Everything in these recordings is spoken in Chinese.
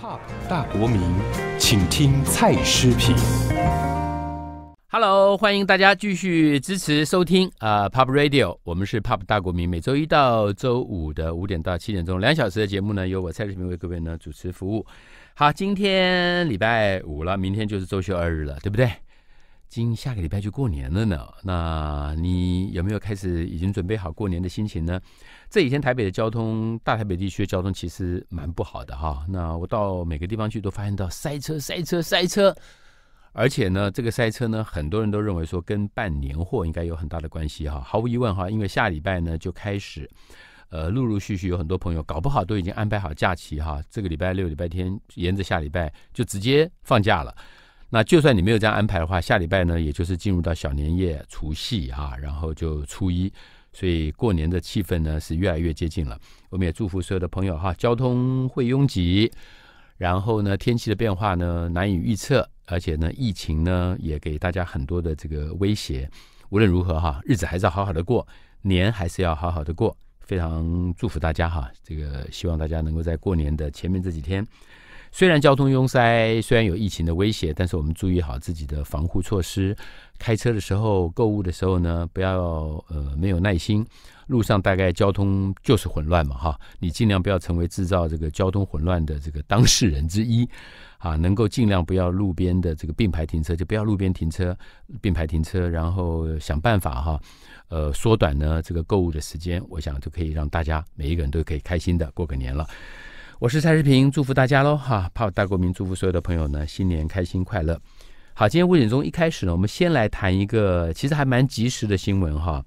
Pop 大国民，请听蔡诗品。Hello，欢迎大家继续支持收听啊，Pop Radio。我们是 Pop 大国民，每周一到周五的五点到七点钟两小时的节目呢，由我蔡志平为各位呢主持服务。好，今天礼拜五了，明天就是周休二日了，对不对？今下个礼拜就过年了呢，那你有没有开始已经准备好过年的心情呢？这几天台北的交通，大台北地区的交通其实蛮不好的哈。那我到每个地方去都发现到塞车塞车塞车，而且呢，这个塞车呢，很多人都认为说跟办年货应该有很大的关系哈。毫无疑问哈，因为下礼拜呢就开始，呃，陆陆续续有很多朋友搞不好都已经安排好假期哈。这个礼拜六、礼拜天，沿着下礼拜就直接放假了。那就算你没有这样安排的话，下礼拜呢，也就是进入到小年夜、除夕啊，然后就初一。所以过年的气氛呢是越来越接近了，我们也祝福所有的朋友哈，交通会拥挤，然后呢天气的变化呢难以预测，而且呢疫情呢也给大家很多的这个威胁。无论如何哈，日子还是要好好的过，年还是要好好的过，非常祝福大家哈，这个希望大家能够在过年的前面这几天。虽然交通拥塞，虽然有疫情的威胁，但是我们注意好自己的防护措施。开车的时候、购物的时候呢，不要呃没有耐心。路上大概交通就是混乱嘛，哈，你尽量不要成为制造这个交通混乱的这个当事人之一，啊，能够尽量不要路边的这个并排停车，就不要路边停车并排停车，然后想办法哈，呃，缩短呢这个购物的时间，我想就可以让大家每一个人都可以开心的过个年了。我是蔡志平，祝福大家喽哈！炮大国民祝福所有的朋友呢，新年开心快乐。好，今天五点钟一开始呢，我们先来谈一个其实还蛮及时的新闻哈。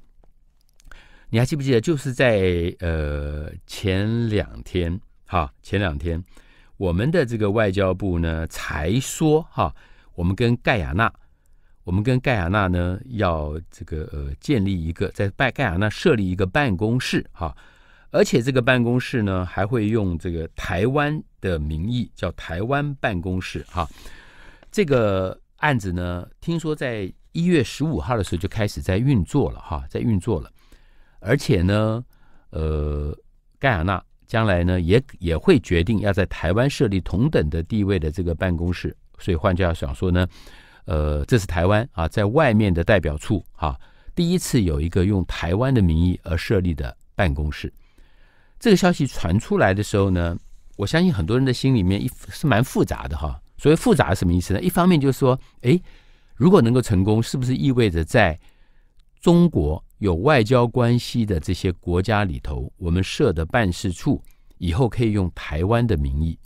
你还记不记得，就是在呃前两天哈，前两天我们的这个外交部呢才说哈，我们跟盖亚纳，我们跟盖亚纳呢要这个呃建立一个在拜盖亚纳设立一个办公室哈。而且这个办公室呢，还会用这个台湾的名义，叫台湾办公室哈。这个案子呢，听说在一月十五号的时候就开始在运作了哈，在运作了。而且呢，呃，盖亚纳将来呢，也也会决定要在台湾设立同等的地位的这个办公室。所以换句话想说呢，呃，这是台湾啊，在外面的代表处啊，第一次有一个用台湾的名义而设立的办公室。这个消息传出来的时候呢，我相信很多人的心里面一是蛮复杂的哈。所谓复杂是什么意思呢？一方面就是说，哎，如果能够成功，是不是意味着在中国有外交关系的这些国家里头，我们设的办事处以后可以用台湾的名义？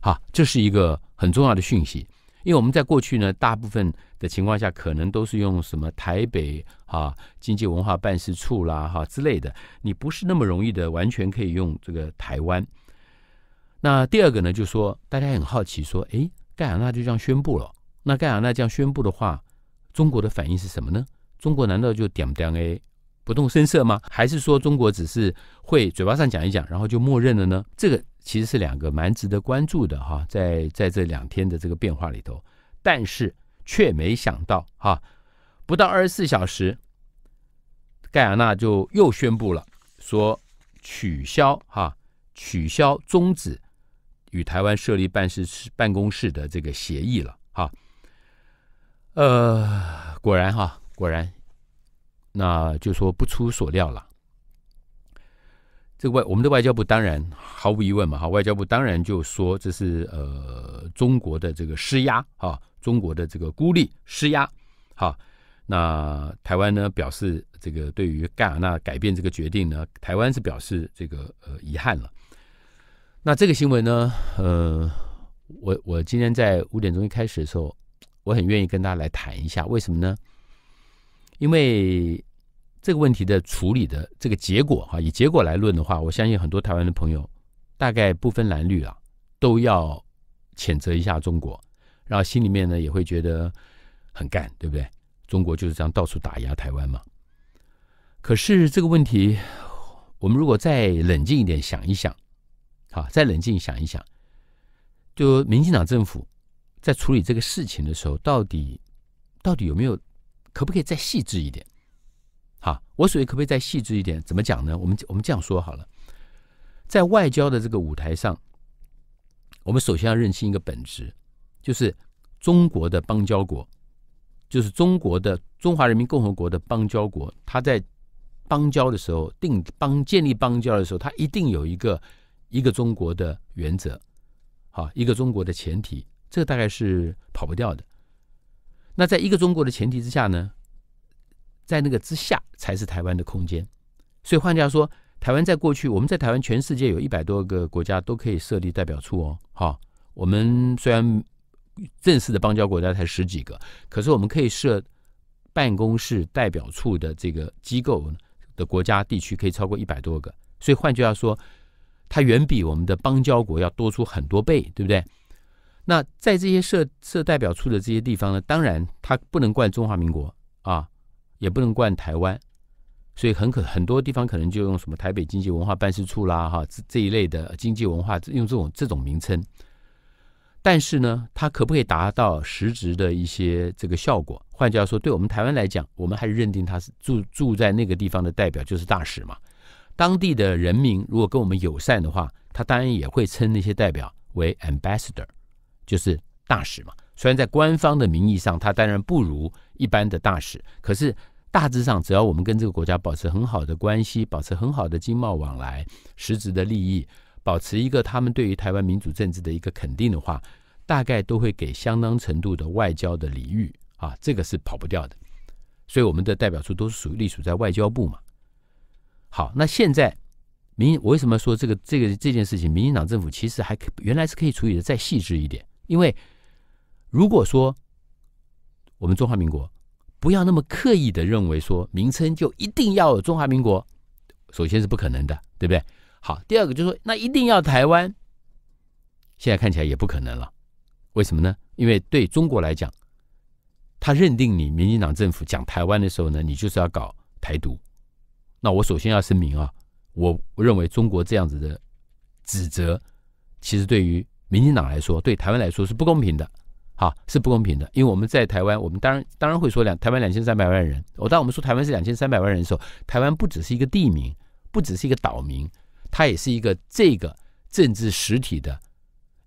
哈，这是一个很重要的讯息，因为我们在过去呢，大部分。的情况下，可能都是用什么台北啊经济文化办事处啦哈之类的，你不是那么容易的，完全可以用这个台湾。那第二个呢，就说大家很好奇，说哎，盖亚纳就这样宣布了，那盖亚纳这样宣布的话，中国的反应是什么呢？中国难道就点不点哎？不动声色吗？还是说中国只是会嘴巴上讲一讲，然后就默认了呢？这个其实是两个蛮值得关注的哈，在在这两天的这个变化里头，但是。却没想到哈，不到二十四小时，盖亚娜就又宣布了，说取消哈，取消终止与台湾设立办事办公室的这个协议了哈。呃，果然哈，果然，那就说不出所料了。这外我们的外交部当然毫无疑问嘛哈，外交部当然就说这是呃中国的这个施压啊。中国的这个孤立施压，好，那台湾呢表示这个对于盖亚纳改变这个决定呢，台湾是表示这个呃遗憾了。那这个新闻呢，呃，我我今天在五点钟一开始的时候，我很愿意跟大家来谈一下，为什么呢？因为这个问题的处理的这个结果哈，以结果来论的话，我相信很多台湾的朋友大概不分蓝绿啊，都要谴责一下中国。然后心里面呢也会觉得很干，对不对？中国就是这样到处打压台湾嘛。可是这个问题，我们如果再冷静一点想一想，好，再冷静想一想，就民进党政府在处理这个事情的时候，到底到底有没有，可不可以再细致一点？好，我所谓可不可以再细致一点？怎么讲呢？我们我们这样说好了，在外交的这个舞台上，我们首先要认清一个本质。就是中国的邦交国，就是中国的中华人民共和国的邦交国，它在邦交的时候，定邦建立邦交的时候，它一定有一个一个中国的原则，好，一个中国的前提，这个大概是跑不掉的。那在一个中国的前提之下呢，在那个之下才是台湾的空间。所以换句话说，台湾在过去，我们在台湾，全世界有一百多个国家都可以设立代表处哦，好，我们虽然。正式的邦交国家才十几个，可是我们可以设办公室、代表处的这个机构的国家地区可以超过一百多个。所以换句话说，它远比我们的邦交国要多出很多倍，对不对？那在这些设设代表处的这些地方呢？当然，它不能冠中华民国啊，也不能冠台湾，所以很可很多地方可能就用什么台北经济文化办事处啦，哈，这这一类的经济文化用这种这种名称。但是呢，他可不可以达到实质的一些这个效果？换句话说，对我们台湾来讲，我们还是认定他是住住在那个地方的代表就是大使嘛。当地的人民如果跟我们友善的话，他当然也会称那些代表为 ambassador，就是大使嘛。虽然在官方的名义上，他当然不如一般的大使，可是大致上，只要我们跟这个国家保持很好的关系，保持很好的经贸往来，实质的利益。保持一个他们对于台湾民主政治的一个肯定的话，大概都会给相当程度的外交的礼遇啊，这个是跑不掉的。所以我们的代表处都是属于隶属在外交部嘛。好，那现在民为什么说这个这个这件事情，民进党政府其实还原来是可以处理的再细致一点，因为如果说我们中华民国不要那么刻意的认为说名称就一定要有中华民国，首先是不可能的，对不对？好，第二个就是说，那一定要台湾，现在看起来也不可能了。为什么呢？因为对中国来讲，他认定你民进党政府讲台湾的时候呢，你就是要搞台独。那我首先要声明啊，我认为中国这样子的指责，其实对于民进党来说，对台湾来说是不公平的，哈，是不公平的。因为我们在台湾，我们当然当然会说两台湾两千三百万人。我当我们说台湾是两千三百万人的时候，台湾不只是一个地名，不只是一个岛名。它也是一个这个政治实体的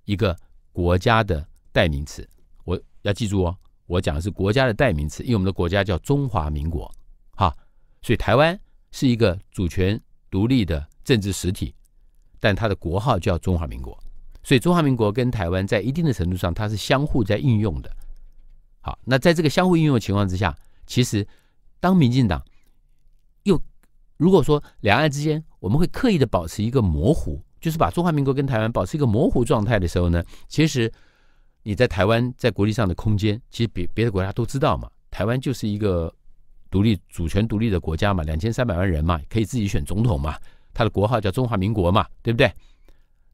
一个国家的代名词，我要记住哦，我讲的是国家的代名词，因为我们的国家叫中华民国，哈，所以台湾是一个主权独立的政治实体，但它的国号叫中华民国，所以中华民国跟台湾在一定的程度上它是相互在应用的，好，那在这个相互应用情况之下，其实当民进党又如果说两岸之间。我们会刻意的保持一个模糊，就是把中华民国跟台湾保持一个模糊状态的时候呢，其实你在台湾在国际上的空间，其实别别的国家都知道嘛。台湾就是一个独立主权独立的国家嘛，两千三百万人嘛，可以自己选总统嘛，它的国号叫中华民国嘛，对不对？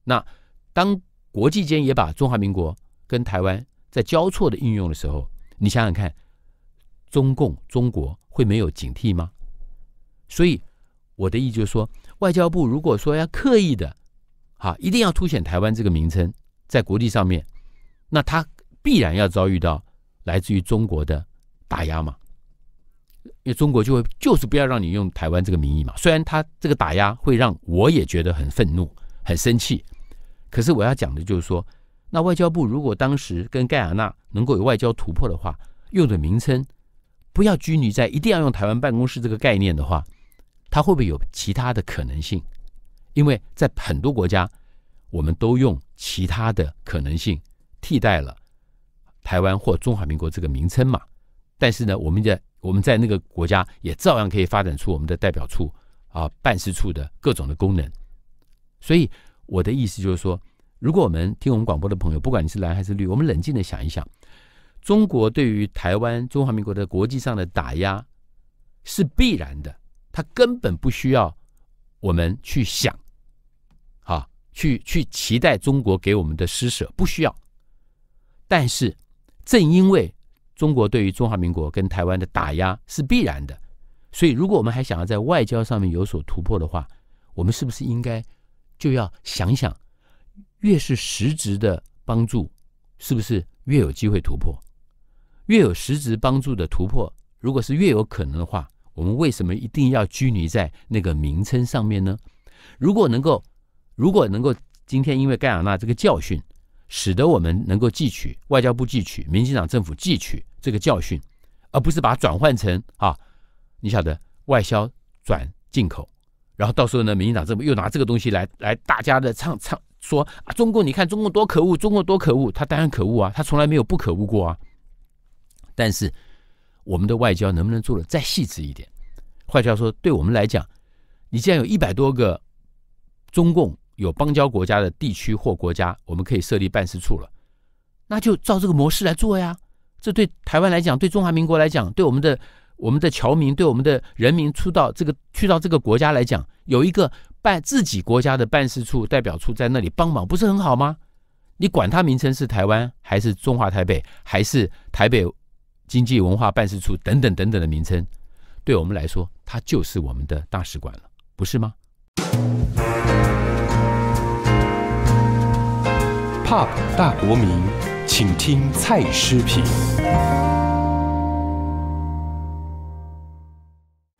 那当国际间也把中华民国跟台湾在交错的运用的时候，你想想看，中共中国会没有警惕吗？所以我的意思就是说。外交部如果说要刻意的，好，一定要凸显台湾这个名称在国际上面，那他必然要遭遇到来自于中国的打压嘛？因为中国就会就是不要让你用台湾这个名义嘛。虽然他这个打压会让我也觉得很愤怒、很生气，可是我要讲的就是说，那外交部如果当时跟盖亚纳能够有外交突破的话，用的名称不要拘泥在一定要用台湾办公室这个概念的话。他会不会有其他的可能性？因为在很多国家，我们都用其他的可能性替代了台湾或中华民国这个名称嘛。但是呢，我们的我们在那个国家也照样可以发展出我们的代表处啊、办事处的各种的功能。所以我的意思就是说，如果我们听我们广播的朋友，不管你是蓝还是绿，我们冷静的想一想，中国对于台湾、中华民国的国际上的打压是必然的。他根本不需要我们去想，啊，去去期待中国给我们的施舍，不需要。但是，正因为中国对于中华民国跟台湾的打压是必然的，所以如果我们还想要在外交上面有所突破的话，我们是不是应该就要想想，越是实质的帮助，是不是越有机会突破？越有实质帮助的突破，如果是越有可能的话。我们为什么一定要拘泥在那个名称上面呢？如果能够，如果能够，今天因为盖亚纳这个教训，使得我们能够汲取外交部汲取、民进党政府汲取这个教训，而不是把它转换成啊，你晓得，外销转进口，然后到时候呢，民进党政府又拿这个东西来来大家的唱唱说啊，中共你看中共多可恶，中共多可恶，他当然可恶啊，他从来没有不可恶过啊，但是。我们的外交能不能做的再细致一点？换句话说，对我们来讲，你既然有一百多个中共有邦交国家的地区或国家，我们可以设立办事处了，那就照这个模式来做呀。这对台湾来讲，对中华民国来讲，对我们的我们的侨民，对我们的人民出到这个去到这个国家来讲，有一个办自己国家的办事处、代表处在那里帮忙，不是很好吗？你管它名称是台湾还是中华台北还是台北。经济文化办事处等等等等的名称，对我们来说，它就是我们的大使馆了，不是吗？Pop 大国民，请听蔡诗平。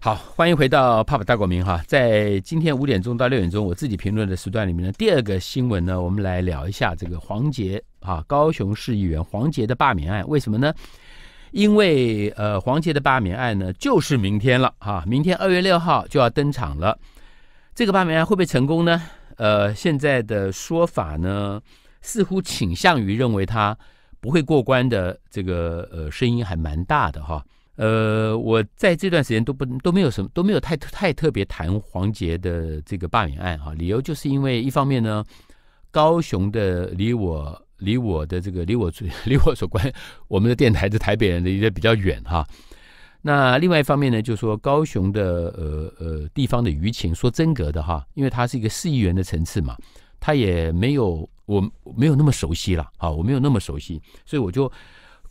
好，欢迎回到 Pop 大国民哈。在今天五点钟到六点钟，我自己评论的时段里面呢，第二个新闻呢，我们来聊一下这个黄杰啊，高雄市议员黄杰的罢免案，为什么呢？因为呃黄杰的罢免案呢，就是明天了哈，明天二月六号就要登场了。这个罢免案会不会成功呢？呃，现在的说法呢，似乎倾向于认为他不会过关的，这个呃声音还蛮大的哈。呃，我在这段时间都不都没有什么都没有太太特别谈黄杰的这个罢免案哈，理由就是因为一方面呢，高雄的离我。离我的这个，离我 离我所关我们的电台的台北人的一个比较远哈。那另外一方面呢，就是说高雄的呃呃地方的舆情，说真格的哈，因为它是一个市议员的层次嘛，它也没有我没有那么熟悉了，啊，我没有那么熟悉，所以我就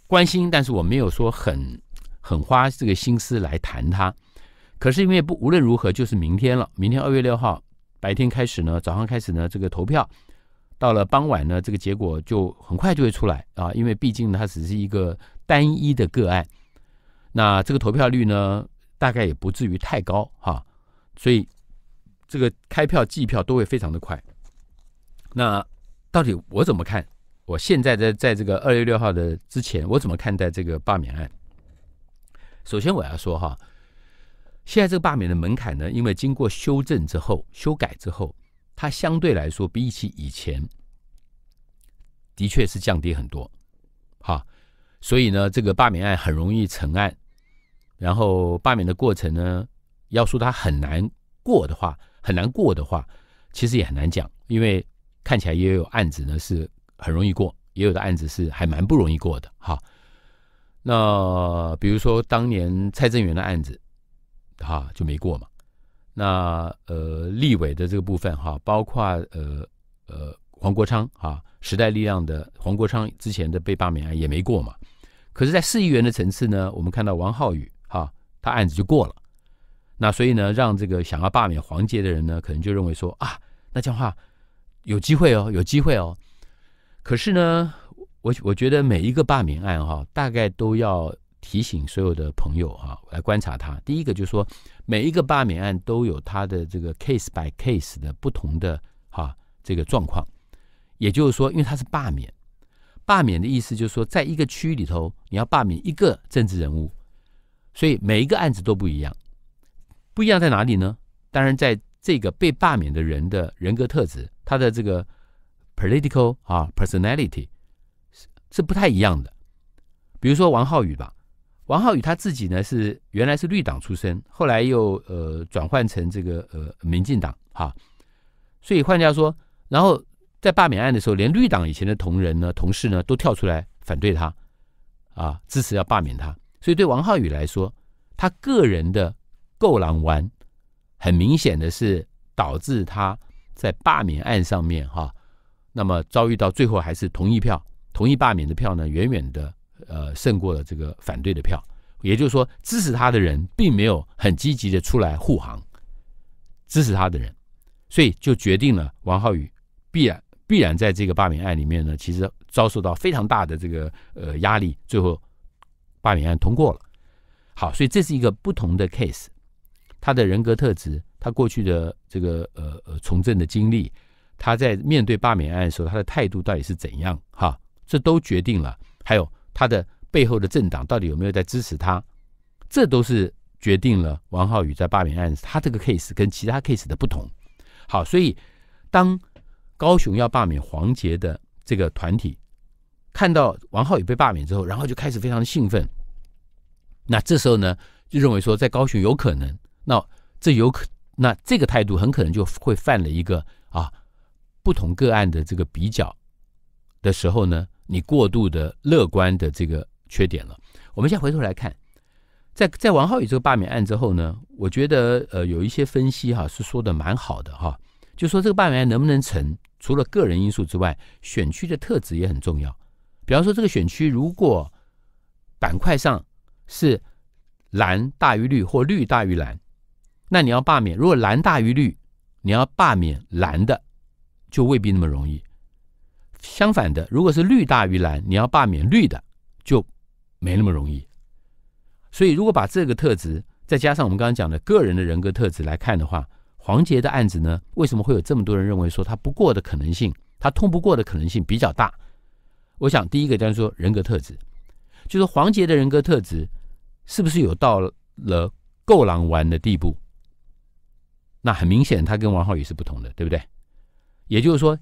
关心，但是我没有说很很花这个心思来谈它。可是因为不无论如何，就是明天了，明天二月六号白天开始呢，早上开始呢，这个投票。到了傍晚呢，这个结果就很快就会出来啊，因为毕竟它只是一个单一的个案，那这个投票率呢，大概也不至于太高哈，所以这个开票计票都会非常的快。那到底我怎么看？我现在在在这个二月六号的之前，我怎么看待这个罢免案？首先我要说哈，现在这个罢免的门槛呢，因为经过修正之后、修改之后。它相对来说比起以前，的确是降低很多，哈，所以呢，这个罢免案很容易成案，然后罢免的过程呢，要说它很难过的话，很难过的话，其实也很难讲，因为看起来也有案子呢是很容易过，也有的案子是还蛮不容易过的，哈。那比如说当年蔡正元的案子，哈就没过嘛。那呃，立委的这个部分哈，包括呃呃，黄国昌哈，时代力量的黄国昌之前的被罢免案也没过嘛。可是，在市议员的层次呢，我们看到王浩宇哈，他案子就过了。那所以呢，让这个想要罢免黄杰的人呢，可能就认为说啊，那这样话有机会哦，有机会哦。可是呢，我我觉得每一个罢免案哈，大概都要。提醒所有的朋友啊，来观察他。第一个就是说，每一个罢免案都有他的这个 case by case 的不同的哈这个状况。也就是说，因为他是罢免，罢免的意思就是说，在一个区域里头，你要罢免一个政治人物，所以每一个案子都不一样。不一样在哪里呢？当然，在这个被罢免的人的人格特质，他的这个 political 啊 personality 是是不太一样的。比如说王浩宇吧。王浩宇他自己呢是原来是绿党出身，后来又呃转换成这个呃民进党哈，所以换话说，然后在罢免案的时候，连绿党以前的同仁呢、同事呢都跳出来反对他，啊，支持要罢免他。所以对王浩宇来说，他个人的够狼湾，很明显的是导致他在罢免案上面哈，那么遭遇到最后还是同意票，同意罢免的票呢远远的。呃，胜过了这个反对的票，也就是说，支持他的人并没有很积极的出来护航，支持他的人，所以就决定了王浩宇必然必然在这个罢免案里面呢，其实遭受到非常大的这个呃压力，最后罢免案通过了。好，所以这是一个不同的 case，他的人格特质，他过去的这个呃呃从政的经历，他在面对罢免案的时候，他的态度到底是怎样？哈，这都决定了，还有。他的背后的政党到底有没有在支持他？这都是决定了王浩宇在罢免案，他这个 case 跟其他 case 的不同。好，所以当高雄要罢免黄杰的这个团体看到王浩宇被罢免之后，然后就开始非常的兴奋。那这时候呢，就认为说在高雄有可能，那这有可，那这个态度很可能就会犯了一个啊不同个案的这个比较的时候呢。你过度的乐观的这个缺点了。我们先回头来看，在在王浩宇这个罢免案之后呢，我觉得呃有一些分析哈是说的蛮好的哈，就说这个罢免案能不能成，除了个人因素之外，选区的特质也很重要。比方说这个选区如果板块上是蓝大于绿或绿大于蓝，那你要罢免；如果蓝大于绿，你要罢免蓝的，就未必那么容易。相反的，如果是绿大于蓝，你要罢免绿的，就没那么容易。所以，如果把这个特质再加上我们刚刚讲的个人的人格特质来看的话，黄杰的案子呢，为什么会有这么多人认为说他不过的可能性，他通不过的可能性比较大？我想，第一个就是说人格特质，就是黄杰的人格特质是不是有到了够狼玩的地步？那很明显，他跟王浩宇是不同的，对不对？也就是说。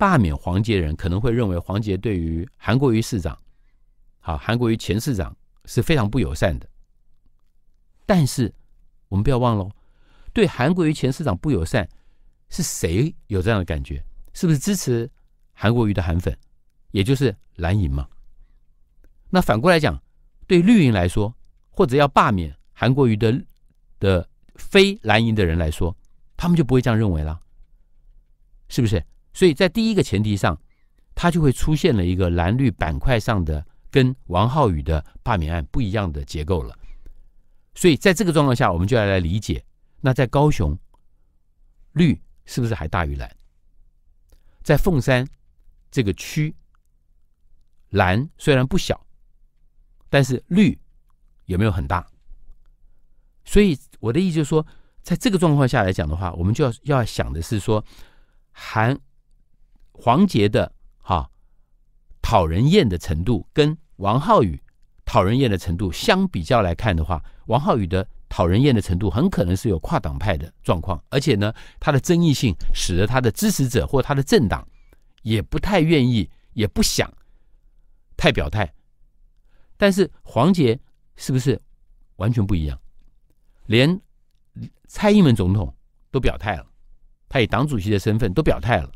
罢免黄杰的人可能会认为黄杰对于韩国瑜市长，好，韩国瑜前市长是非常不友善的。但是我们不要忘了，对韩国瑜前市长不友善是谁有这样的感觉？是不是支持韩国瑜的韩粉，也就是蓝营嘛？那反过来讲，对绿营来说，或者要罢免韩国瑜的的非蓝营的人来说，他们就不会这样认为了，是不是？所以在第一个前提上，它就会出现了一个蓝绿板块上的跟王浩宇的罢免案不一样的结构了。所以在这个状况下，我们就要来理解：那在高雄，绿是不是还大于蓝？在凤山这个区，蓝虽然不小，但是绿有没有很大？所以我的意思就是说，在这个状况下来讲的话，我们就要要想的是说，含。黄杰的哈讨人厌的程度，跟王浩宇讨人厌的程度相比较来看的话，王浩宇的讨人厌的程度很可能是有跨党派的状况，而且呢，他的争议性使得他的支持者或他的政党也不太愿意，也不想太表态。但是黄杰是不是完全不一样？连蔡英文总统都表态了，他以党主席的身份都表态了。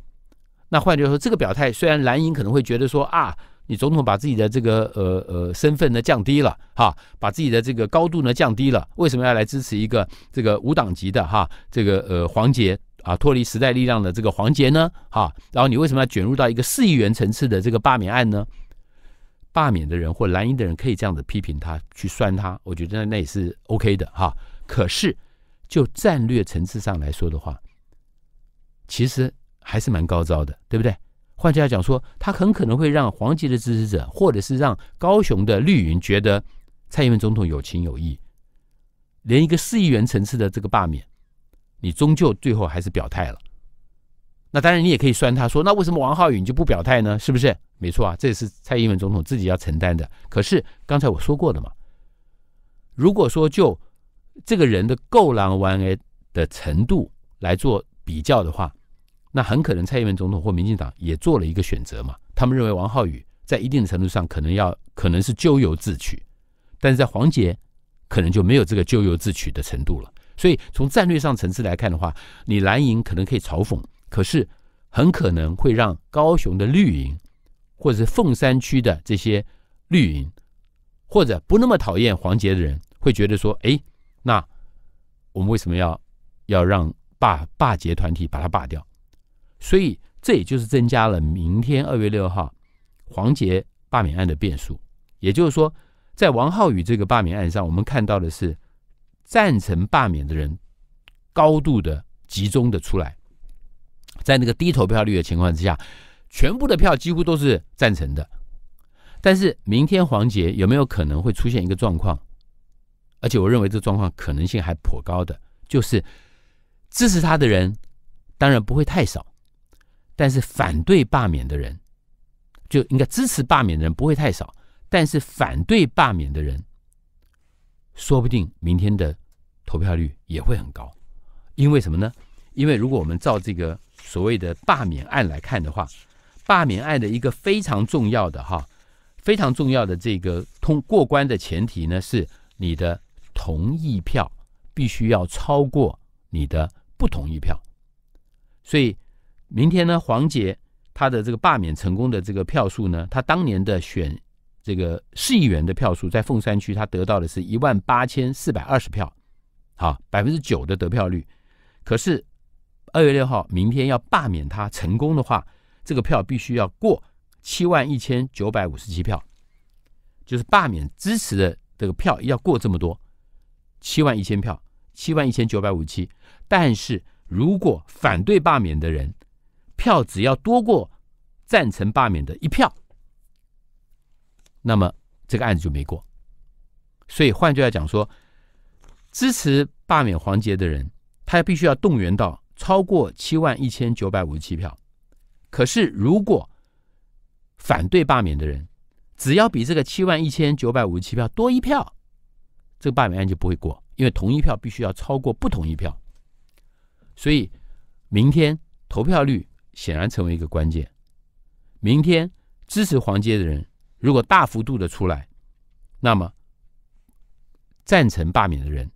那换句话说，这个表态虽然蓝营可能会觉得说啊，你总统把自己的这个呃呃身份呢降低了哈，把自己的这个高度呢降低了，为什么要来支持一个这个无党籍的哈这个呃黄杰啊脱离时代力量的这个黄杰呢哈？然后你为什么要卷入到一个四亿元层次的这个罢免案呢？罢免的人或蓝营的人可以这样子批评他去酸他，我觉得那那也是 OK 的哈。可是就战略层次上来说的话，其实。还是蛮高招的，对不对？换句话讲，说他很可能会让黄籍的支持者，或者是让高雄的绿云觉得蔡英文总统有情有义，连一个四亿元层次的这个罢免，你终究最后还是表态了。那当然，你也可以算他说，那为什么王浩宇你就不表态呢？是不是？没错啊，这也是蔡英文总统自己要承担的。可是刚才我说过的嘛，如果说就这个人的够狼弯 A 的程度来做比较的话。那很可能蔡英文总统或民进党也做了一个选择嘛？他们认为王浩宇在一定程度上可能要可能是咎由自取，但是在黄杰，可能就没有这个咎由自取的程度了。所以从战略上层次来看的话，你蓝营可能可以嘲讽，可是很可能会让高雄的绿营或者是凤山区的这些绿营或者不那么讨厌黄杰的人会觉得说：哎，那我们为什么要要让霸霸杰团体把他霸掉？所以，这也就是增加了明天二月六号黄杰罢免案的变数。也就是说，在王浩宇这个罢免案上，我们看到的是赞成罢免的人高度的集中的出来，在那个低投票率的情况之下，全部的票几乎都是赞成的。但是，明天黄杰有没有可能会出现一个状况？而且，我认为这状况可能性还颇高的，就是支持他的人当然不会太少。但是反对罢免的人，就应该支持罢免的人不会太少。但是反对罢免的人，说不定明天的投票率也会很高。因为什么呢？因为如果我们照这个所谓的罢免案来看的话，罢免案的一个非常重要的哈，非常重要的这个通过关的前提呢，是你的同意票必须要超过你的不同意票，所以。明天呢？黄杰他的这个罢免成功的这个票数呢？他当年的选这个市议员的票数，在凤山区他得到的是一万八千四百二十票，好，百分之九的得票率。可是二月六号，明天要罢免他成功的话，这个票必须要过七万一千九百五十七票，就是罢免支持的这个票要过这么多，七万一千票，七万一千九百五七。但是如果反对罢免的人，票只要多过赞成罢免的一票，那么这个案子就没过。所以换句话讲说，支持罢免黄杰的人，他必须要动员到超过七万一千九百五十七票。可是如果反对罢免的人只要比这个七万一千九百五十七票多一票，这个罢免案就不会过，因为同一票必须要超过不同一票。所以明天投票率。显然成为一个关键。明天支持黄杰的人如果大幅度的出来，那么赞成罢免的人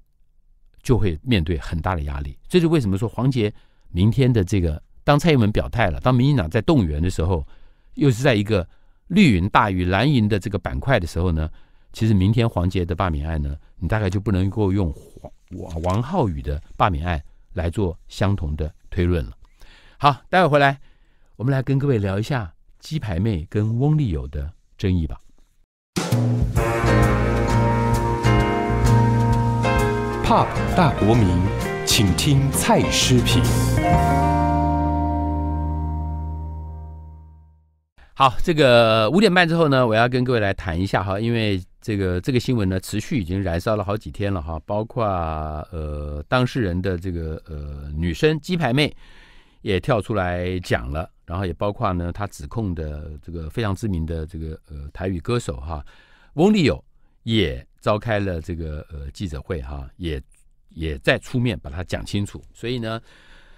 就会面对很大的压力。这是为什么说黄杰明天的这个当蔡英文表态了，当民进党在动员的时候，又是在一个绿云大于蓝云的这个板块的时候呢？其实明天黄杰的罢免案呢，你大概就不能够用黄王王浩宇的罢免案来做相同的推论了。好，待会回来，我们来跟各位聊一下鸡排妹跟翁丽友的争议吧。Pop 大国民，请听蔡诗平。好，这个五点半之后呢，我要跟各位来谈一下哈，因为这个这个新闻呢，持续已经燃烧了好几天了哈，包括呃当事人的这个呃女生鸡排妹。也跳出来讲了，然后也包括呢，他指控的这个非常知名的这个呃台语歌手哈，翁立友也召开了这个呃记者会哈，也也在出面把它讲清楚。所以呢，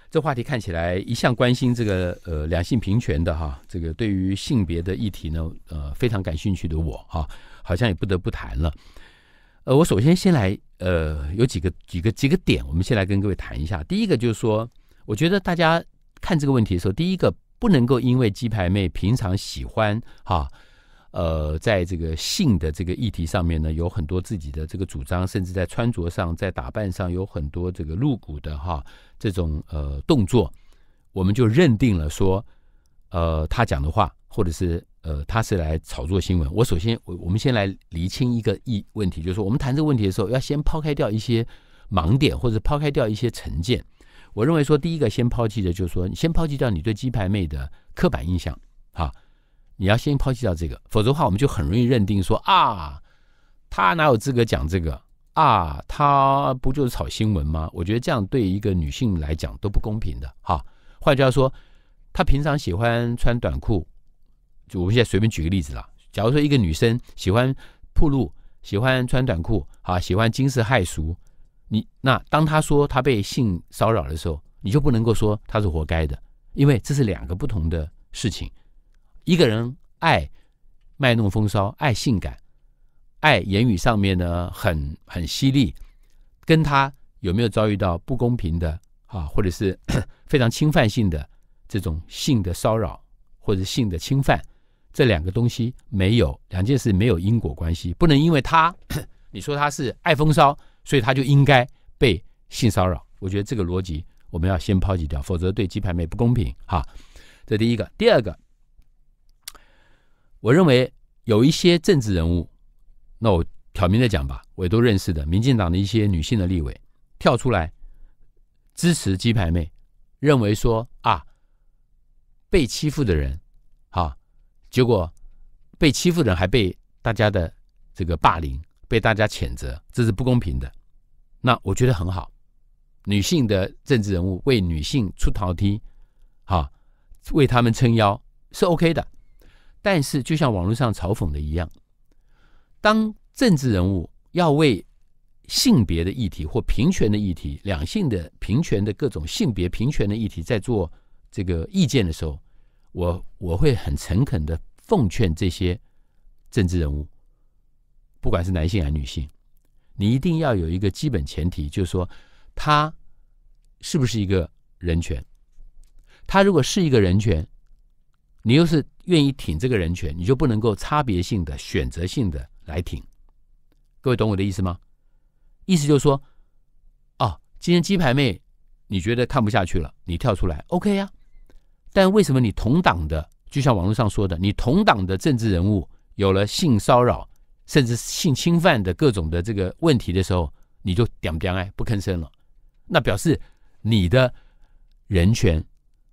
这话题看起来一向关心这个呃两性平权的哈，这个对于性别的议题呢呃非常感兴趣的我哈，好像也不得不谈了。呃，我首先先来呃有几个几个几个点，我们先来跟各位谈一下。第一个就是说，我觉得大家。看这个问题的时候，第一个不能够因为鸡排妹平常喜欢哈，呃，在这个性的这个议题上面呢，有很多自己的这个主张，甚至在穿着上、在打扮上有很多这个露骨的哈这种呃动作，我们就认定了说，呃，他讲的话，或者是呃，他是来炒作新闻。我首先，我我们先来厘清一个一问题，就是说，我们谈这个问题的时候，要先抛开掉一些盲点，或者抛开掉一些成见。我认为说，第一个先抛弃的，就是说，先抛弃掉你对鸡排妹的刻板印象，哈，你要先抛弃掉这个，否则的话，我们就很容易认定说啊，她哪有资格讲这个啊？她不就是炒新闻吗？我觉得这样对一个女性来讲都不公平的，哈。换句话说，她平常喜欢穿短裤，就我们现在随便举个例子啦。假如说一个女生喜欢铺路，喜欢穿短裤，啊，喜欢惊世骇俗。你那当他说他被性骚扰的时候，你就不能够说他是活该的，因为这是两个不同的事情。一个人爱卖弄风骚，爱性感，爱言语上面呢很很犀利，跟他有没有遭遇到不公平的啊，或者是 非常侵犯性的这种性的骚扰或者性的侵犯，这两个东西没有两件事没有因果关系，不能因为他 你说他是爱风骚。所以他就应该被性骚扰，我觉得这个逻辑我们要先抛弃掉，否则对鸡排妹不公平哈。这第一个，第二个，我认为有一些政治人物，那我挑明的讲吧，我都认识的，民进党的一些女性的立委跳出来支持鸡排妹，认为说啊，被欺负的人，啊，结果被欺负的人还被大家的这个霸凌。被大家谴责，这是不公平的。那我觉得很好，女性的政治人物为女性出头梯，哈，为他们撑腰是 OK 的。但是，就像网络上嘲讽的一样，当政治人物要为性别的议题或平权的议题、两性的平权的各种性别平权的议题在做这个意见的时候，我我会很诚恳的奉劝这些政治人物。不管是男性还是女性，你一定要有一个基本前提，就是说，他是不是一个人权？他如果是一个人权，你又是愿意挺这个人权，你就不能够差别性的、选择性的来挺。各位懂我的意思吗？意思就是说，哦，今天鸡排妹你觉得看不下去了，你跳出来 OK 呀。但为什么你同党的，就像网络上说的，你同党的政治人物有了性骚扰？甚至性侵犯的各种的这个问题的时候，你就点不点不吭声了？那表示你的人权、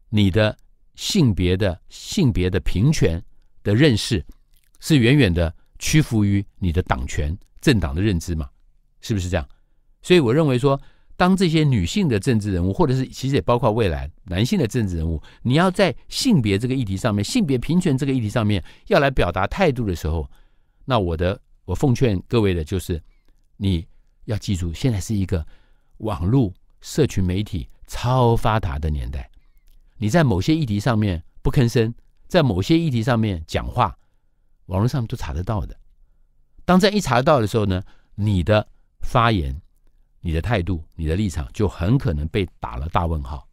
你的性别的性别的平权的认识，是远远的屈服于你的党权政党的认知嘛？是不是这样？所以我认为说，当这些女性的政治人物，或者是其实也包括未来男性的政治人物，你要在性别这个议题上面、性别平权这个议题上面要来表达态度的时候，那我的。我奉劝各位的就是，你要记住，现在是一个网络社群媒体超发达的年代。你在某些议题上面不吭声，在某些议题上面讲话，网络上都查得到的。当在一查到的时候呢，你的发言、你的态度、你的立场，就很可能被打了大问号。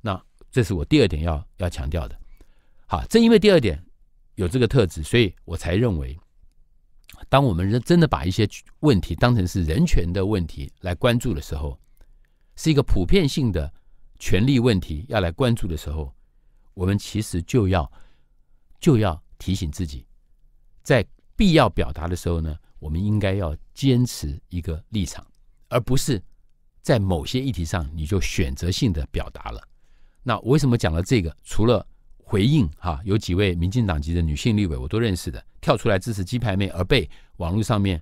那这是我第二点要要强调的。好，正因为第二点有这个特质，所以我才认为。当我们真的把一些问题当成是人权的问题来关注的时候，是一个普遍性的权利问题要来关注的时候，我们其实就要就要提醒自己，在必要表达的时候呢，我们应该要坚持一个立场，而不是在某些议题上你就选择性的表达了。那为什么讲了这个？除了回应哈，有几位民进党籍的女性立委，我都认识的，跳出来支持鸡排妹，而被网络上面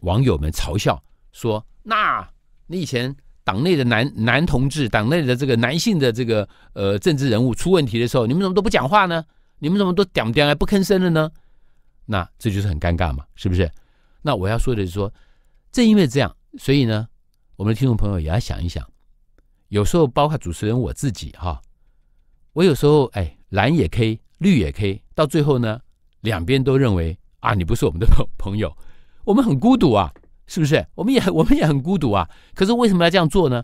网友们嘲笑说：“那你以前党内的男男同志，党内的这个男性的这个呃政治人物出问题的时候，你们怎么都不讲话呢？你们怎么都屌屌还不吭声了呢？”那这就是很尴尬嘛，是不是？那我要说的是说，正因为这样，所以呢，我们的听众朋友也要想一想，有时候包括主持人我自己哈。我有时候哎，蓝也可以，绿也可以，到最后呢，两边都认为啊，你不是我们的朋友，我们很孤独啊，是不是？我们也我们也很孤独啊。可是为什么要这样做呢？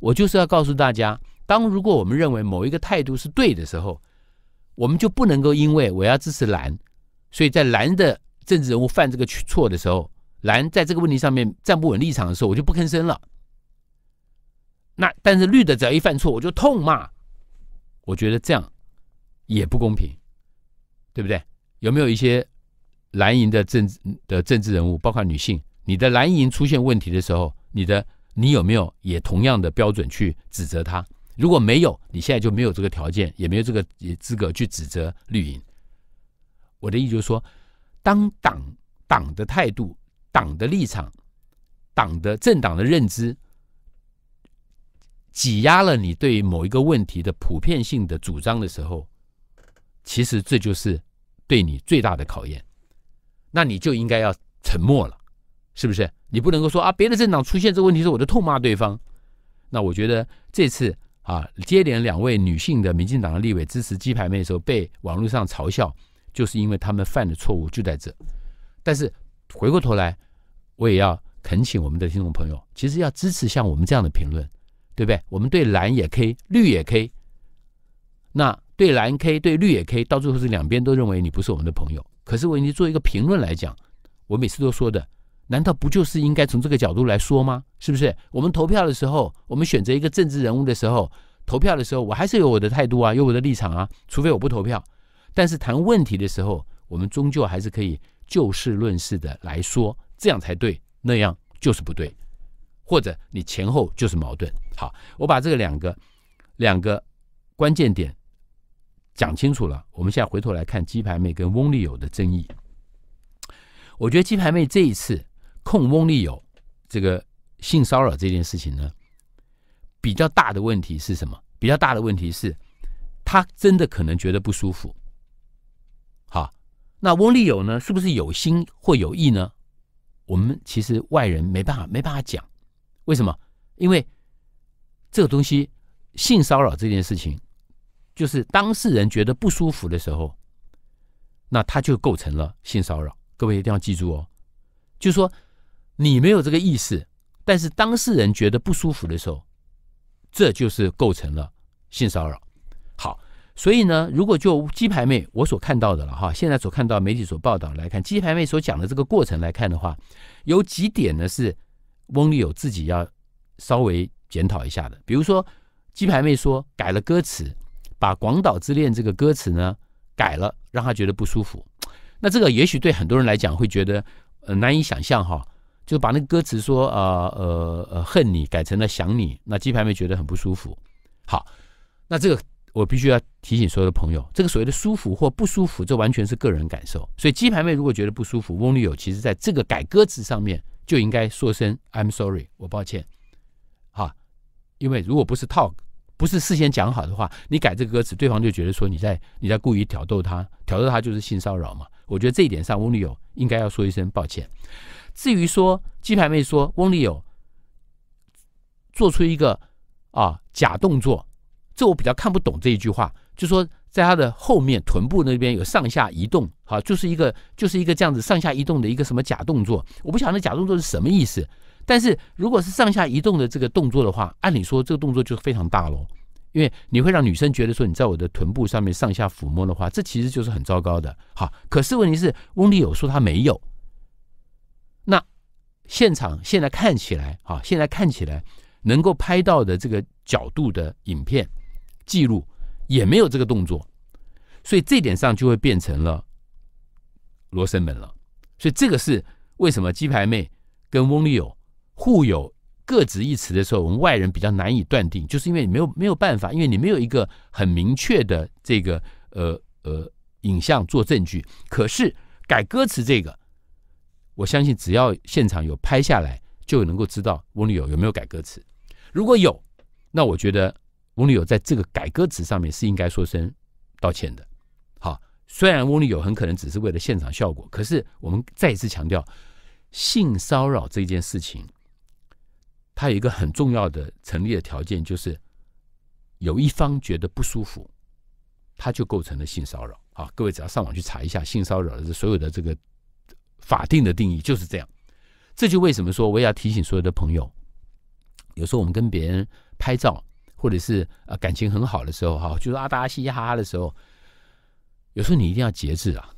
我就是要告诉大家，当如果我们认为某一个态度是对的时候，我们就不能够因为我要支持蓝，所以在蓝的政治人物犯这个错的时候，蓝在这个问题上面站不稳立场的时候，我就不吭声了。那但是绿的只要一犯错，我就痛骂。我觉得这样也不公平，对不对？有没有一些蓝营的政治的政治人物，包括女性？你的蓝营出现问题的时候，你的你有没有也同样的标准去指责他？如果没有，你现在就没有这个条件，也没有这个资格去指责绿营。我的意思就是说，当党党的态度、党的立场、党的政党的认知。挤压了你对某一个问题的普遍性的主张的时候，其实这就是对你最大的考验。那你就应该要沉默了，是不是？你不能够说啊，别的政党出现这个问题时，我就痛骂对方。那我觉得这次啊，接连两位女性的民进党的立委支持鸡排妹的时候，被网络上嘲笑，就是因为他们犯的错误就在这。但是回过头来，我也要恳请我们的听众朋友，其实要支持像我们这样的评论。对不对？我们对蓝也可以，绿也可以。那对蓝 K，对绿也可以，到最后是两边都认为你不是我们的朋友。可是我你做一个评论来讲，我每次都说的，难道不就是应该从这个角度来说吗？是不是？我们投票的时候，我们选择一个政治人物的时候，投票的时候，我还是有我的态度啊，有我的立场啊。除非我不投票。但是谈问题的时候，我们终究还是可以就事论事的来说，这样才对，那样就是不对。或者你前后就是矛盾。好，我把这个两个两个关键点讲清楚了。我们现在回头来看鸡排妹跟翁丽友的争议，我觉得鸡排妹这一次控翁丽友这个性骚扰这件事情呢，比较大的问题是什么？比较大的问题是，她真的可能觉得不舒服。好，那翁丽友呢，是不是有心或有意呢？我们其实外人没办法没办法讲。为什么？因为这个东西，性骚扰这件事情，就是当事人觉得不舒服的时候，那他就构成了性骚扰。各位一定要记住哦，就是说你没有这个意思，但是当事人觉得不舒服的时候，这就是构成了性骚扰。好，所以呢，如果就鸡排妹我所看到的了哈，现在所看到媒体所报道来看，鸡排妹所讲的这个过程来看的话，有几点呢是。翁立友自己要稍微检讨一下的，比如说鸡排妹说改了歌词，把《广岛之恋》这个歌词呢改了，让她觉得不舒服。那这个也许对很多人来讲会觉得呃难以想象哈，就把那个歌词说呃呃呃恨你改成了想你，那鸡排妹觉得很不舒服。好，那这个我必须要提醒所有的朋友，这个所谓的舒服或不舒服，这完全是个人感受。所以鸡排妹如果觉得不舒服，翁立友其实在这个改歌词上面。就应该说声 I'm sorry，我抱歉，哈，因为如果不是 talk，不是事先讲好的话，你改这歌词，对方就觉得说你在你在故意挑逗他，挑逗他就是性骚扰嘛。我觉得这一点上翁立友应该要说一声抱歉。至于说鸡排妹说翁立友做出一个啊假动作，这我比较看不懂这一句话，就说。在他的后面臀部那边有上下移动，好，就是一个就是一个这样子上下移动的一个什么假动作？我不晓得假动作是什么意思。但是如果是上下移动的这个动作的话，按理说这个动作就非常大喽，因为你会让女生觉得说你在我的臀部上面上下抚摸的话，这其实就是很糟糕的。好，可是问题是翁立友说他没有，那现场现在看起来，好，现在看起来能够拍到的这个角度的影片记录。也没有这个动作，所以这点上就会变成了罗生门了。所以这个是为什么鸡排妹跟翁丽友互有各执一词的时候，我们外人比较难以断定，就是因为你没有没有办法，因为你没有一个很明确的这个呃呃影像做证据。可是改歌词这个，我相信只要现场有拍下来，就能够知道翁丽友有没有改歌词。如果有，那我觉得。翁立友在这个改歌词上面是应该说声道歉的。好，虽然翁立友很可能只是为了现场效果，可是我们再一次强调，性骚扰这件事情，它有一个很重要的成立的条件，就是有一方觉得不舒服，它就构成了性骚扰。啊，各位只要上网去查一下性骚扰的所有的这个法定的定义，就是这样。这就为什么说我也要提醒所有的朋友，有时候我们跟别人拍照。或者是啊，感情很好的时候哈，就是啊，大家嘻嘻哈哈的时候，有时候你一定要节制啊。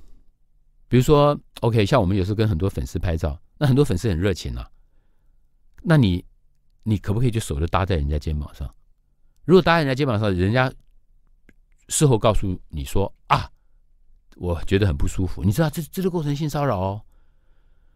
比如说，OK，像我们有时候跟很多粉丝拍照，那很多粉丝很热情啊，那你你可不可以就手就搭在人家肩膀上？如果搭在人家肩膀上，人家事后告诉你说啊，我觉得很不舒服，你知道这这就构成性骚扰哦。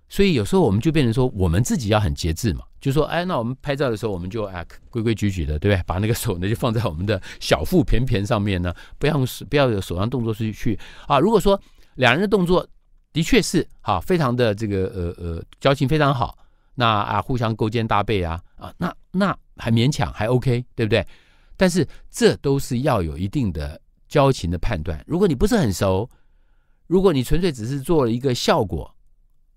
所以有时候我们就变成说，我们自己要很节制嘛，就说，哎，那我们拍照的时候，我们就哎规规矩矩的，对不对？把那个手呢就放在我们的小腹便便上面呢，不要不要有手上动作去去啊。如果说两人的动作的确是哈，非常的这个呃呃交情非常好，那啊互相勾肩搭背啊啊，那那还勉强还 OK，对不对？但是这都是要有一定的交情的判断。如果你不是很熟，如果你纯粹只是做了一个效果。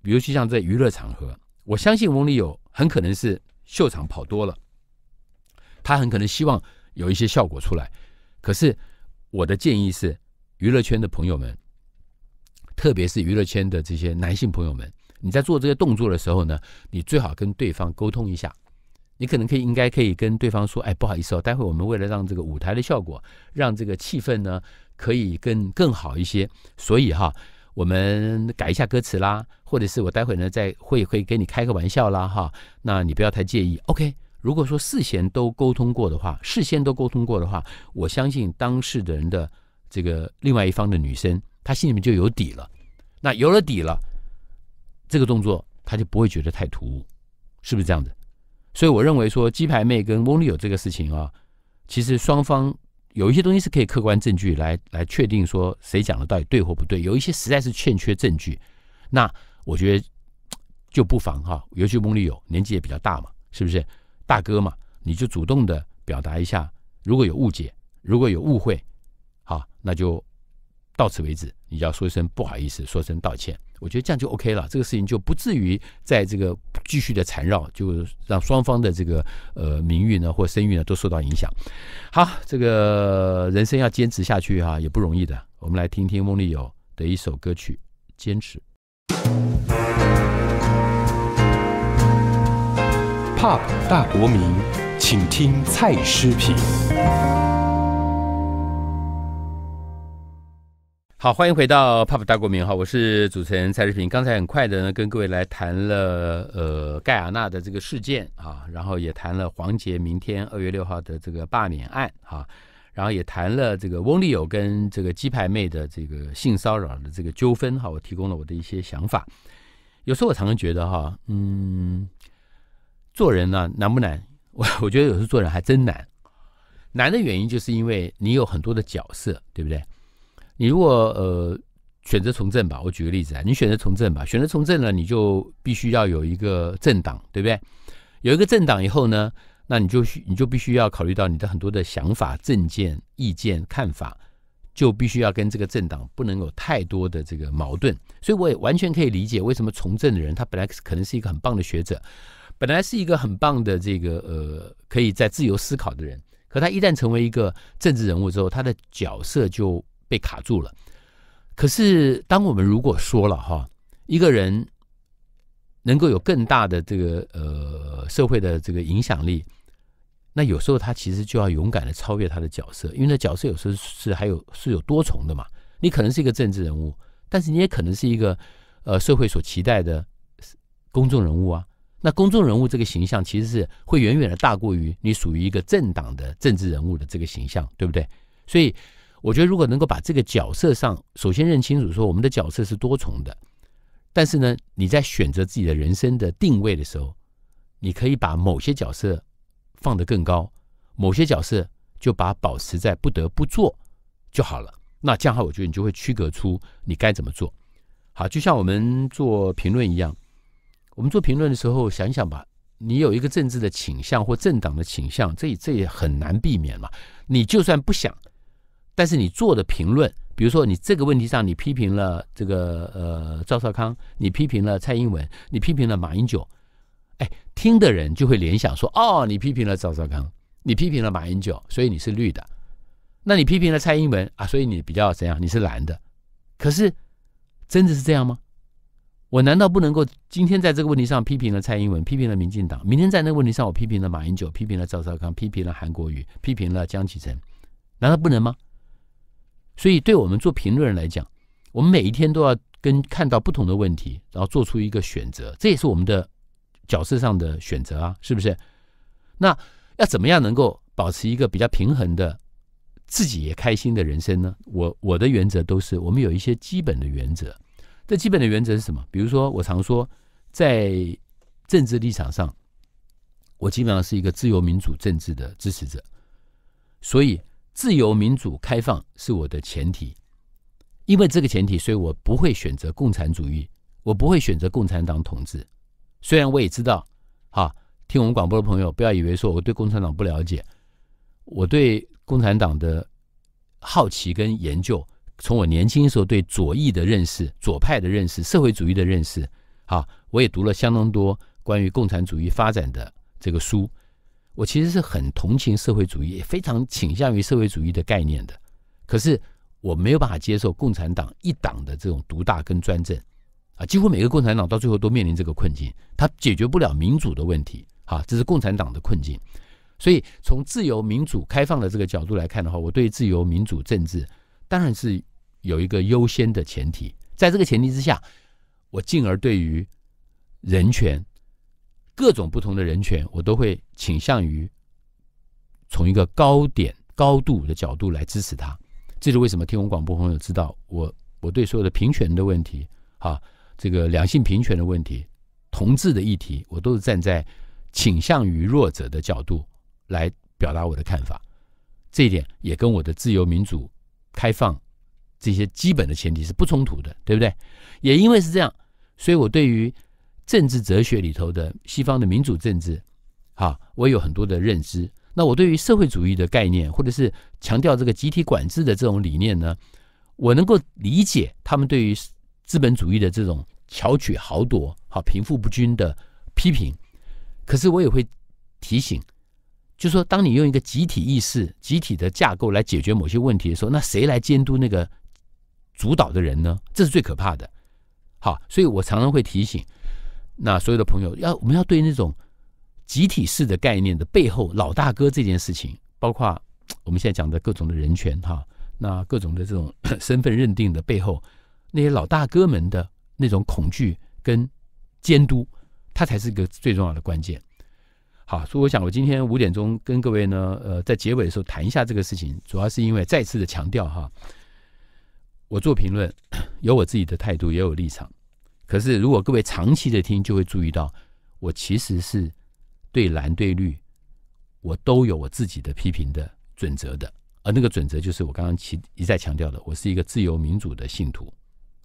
尤其像在娱乐场合，我相信翁立友很可能是秀场跑多了，他很可能希望有一些效果出来。可是我的建议是，娱乐圈的朋友们，特别是娱乐圈的这些男性朋友们，你在做这些动作的时候呢，你最好跟对方沟通一下。你可能可以应该可以跟对方说：“哎，不好意思哦，待会我们为了让这个舞台的效果，让这个气氛呢可以更更好一些。”所以哈。我们改一下歌词啦，或者是我待会呢再会，会跟你开个玩笑啦，哈，那你不要太介意。OK，如果说事先都沟通过的话，事先都沟通过的话，我相信当事人的这个另外一方的女生，她心里面就有底了。那有了底了，这个动作她就不会觉得太突兀，是不是这样子？所以我认为说鸡排妹跟翁立友这个事情啊，其实双方。有一些东西是可以客观证据来来确定说谁讲的到底对或不对，有一些实在是欠缺证据，那我觉得就不妨哈，尤其翁立友年纪也比较大嘛，是不是大哥嘛，你就主动的表达一下，如果有误解，如果有误会，好，那就。到此为止，你要说一声不好意思，说声道歉，我觉得这样就 OK 了，这个事情就不至于在这个继续的缠绕，就让双方的这个呃名誉呢或声誉呢都受到影响。好，这个人生要坚持下去哈，也不容易的。我们来听听翁丽友的一首歌曲《坚持》。Pop 大国民，请听蔡诗品。好，欢迎回到《p o p 大国民》。哈，我是主持人蔡志平。刚才很快的呢，跟各位来谈了呃盖亚娜的这个事件啊，然后也谈了黄杰明天二月六号的这个罢免案啊，然后也谈了这个翁立友跟这个鸡排妹的这个性骚扰的这个纠纷。哈，我提供了我的一些想法。有时候我常常觉得哈，嗯，做人呢难不难？我 我觉得有时候做人还真难。难的原因就是因为你有很多的角色，对不对？你如果呃选择从政吧，我举个例子啊，你选择从政吧，选择从政了，你就必须要有一个政党，对不对？有一个政党以后呢，那你就需你就必须要考虑到你的很多的想法、政见、意见、看法，就必须要跟这个政党不能有太多的这个矛盾。所以我也完全可以理解为什么从政的人，他本来可能是一个很棒的学者，本来是一个很棒的这个呃可以在自由思考的人，可他一旦成为一个政治人物之后，他的角色就被卡住了。可是，当我们如果说了哈，一个人能够有更大的这个呃社会的这个影响力，那有时候他其实就要勇敢的超越他的角色，因为那角色有时候是还有是有多重的嘛。你可能是一个政治人物，但是你也可能是一个呃社会所期待的公众人物啊。那公众人物这个形象其实是会远远的大过于你属于一个政党的政治人物的这个形象，对不对？所以。我觉得，如果能够把这个角色上首先认清楚，说我们的角色是多重的，但是呢，你在选择自己的人生的定位的时候，你可以把某些角色放得更高，某些角色就把保持在不得不做就好了。那这样话，我觉得你就会区隔出你该怎么做。好，就像我们做评论一样，我们做评论的时候想一想吧，你有一个政治的倾向或政党的倾向，这这也很难避免嘛。你就算不想。但是你做的评论，比如说你这个问题上你批评了这个呃赵少康，你批评了蔡英文，你批评了马英九，哎，听的人就会联想说，哦，你批评了赵少康，你批评了马英九，所以你是绿的；那你批评了蔡英文啊，所以你比较怎样？你是蓝的。可是真的是这样吗？我难道不能够今天在这个问题上批评了蔡英文，批评了民进党，明天在那个问题上我批评了马英九，批评了赵少康，批评了韩国瑜，批评了江启臣，难道不能吗？所以，对我们做评论人来讲，我们每一天都要跟看到不同的问题，然后做出一个选择，这也是我们的角色上的选择啊，是不是？那要怎么样能够保持一个比较平衡的自己也开心的人生呢？我我的原则都是，我们有一些基本的原则。这基本的原则是什么？比如说，我常说在政治立场上，我基本上是一个自由民主政治的支持者，所以。自由、民主、开放是我的前提，因为这个前提，所以我不会选择共产主义，我不会选择共产党统治。虽然我也知道，哈，听我们广播的朋友不要以为说我对共产党不了解，我对共产党的好奇跟研究，从我年轻的时候对左翼的认识、左派的认识、社会主义的认识，哈，我也读了相当多关于共产主义发展的这个书。我其实是很同情社会主义，也非常倾向于社会主义的概念的。可是我没有办法接受共产党一党的这种独大跟专政啊！几乎每个共产党到最后都面临这个困境，它解决不了民主的问题啊！这是共产党的困境。所以从自由、民主、开放的这个角度来看的话，我对自由、民主政治当然是有一个优先的前提。在这个前提之下，我进而对于人权。各种不同的人权，我都会倾向于从一个高点、高度的角度来支持他。这是为什么？听我广播朋友知道，我我对所有的平权的问题，啊，这个两性平权的问题、同志的议题，我都是站在倾向于弱者的角度来表达我的看法。这一点也跟我的自由、民主、开放这些基本的前提是不冲突的，对不对？也因为是这样，所以我对于。政治哲学里头的西方的民主政治，哈，我有很多的认知。那我对于社会主义的概念，或者是强调这个集体管制的这种理念呢，我能够理解他们对于资本主义的这种巧取豪夺、好贫富不均的批评。可是我也会提醒，就说当你用一个集体意识、集体的架构来解决某些问题的时候，那谁来监督那个主导的人呢？这是最可怕的。好，所以我常常会提醒。那所有的朋友要我们要对那种集体式的概念的背后老大哥这件事情，包括我们现在讲的各种的人权哈，那各种的这种身份认定的背后，那些老大哥们的那种恐惧跟监督，它才是一个最重要的关键。好，所以我想我今天五点钟跟各位呢，呃，在结尾的时候谈一下这个事情，主要是因为再次的强调哈，我做评论 有我自己的态度，也有立场。可是，如果各位长期的听，就会注意到，我其实是对蓝对绿，我都有我自己的批评的准则的，而那个准则就是我刚刚其一再强调的，我是一个自由民主的信徒，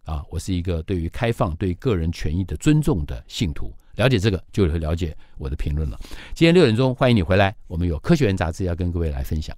啊，我是一个对于开放、对个人权益的尊重的信徒。了解这个，就会了解我的评论了。今天六点钟，欢迎你回来，我们有《科学人》杂志要跟各位来分享。